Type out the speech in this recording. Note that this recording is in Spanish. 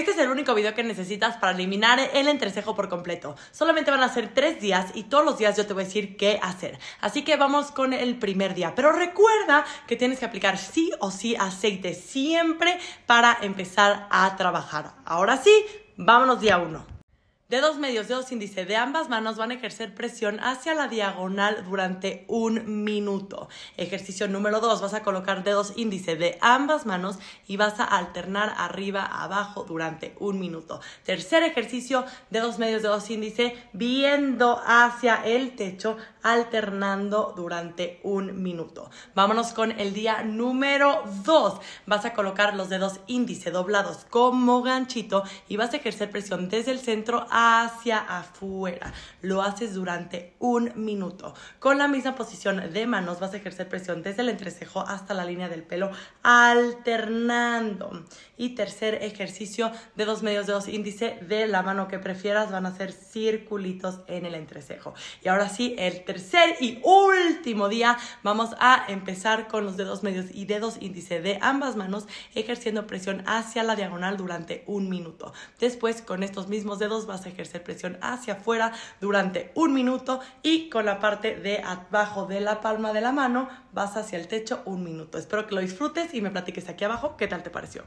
Este es el único video que necesitas para eliminar el entrecejo por completo. Solamente van a ser tres días y todos los días yo te voy a decir qué hacer. Así que vamos con el primer día. Pero recuerda que tienes que aplicar sí o sí aceite siempre para empezar a trabajar. Ahora sí, vámonos día uno. Dedos medios, dedos índice de ambas manos van a ejercer presión hacia la diagonal durante un minuto. Ejercicio número 2, vas a colocar dedos índice de ambas manos y vas a alternar arriba, abajo durante un minuto. Tercer ejercicio, dedos medios, dedos índice, viendo hacia el techo, alternando durante un minuto. Vámonos con el día número 2. Vas a colocar los dedos índice doblados como ganchito y vas a ejercer presión desde el centro a hacia afuera. Lo haces durante un minuto. Con la misma posición de manos vas a ejercer presión desde el entrecejo hasta la línea del pelo alternando. Y tercer ejercicio, dedos medios, dedos índice de la mano que prefieras van a ser circulitos en el entrecejo. Y ahora sí, el tercer y último día vamos a empezar con los dedos medios y dedos índice de ambas manos ejerciendo presión hacia la diagonal durante un minuto. Después con estos mismos dedos vas a ejercer presión hacia afuera durante un minuto y con la parte de abajo de la palma de la mano vas hacia el techo un minuto. Espero que lo disfrutes y me platiques aquí abajo qué tal te pareció.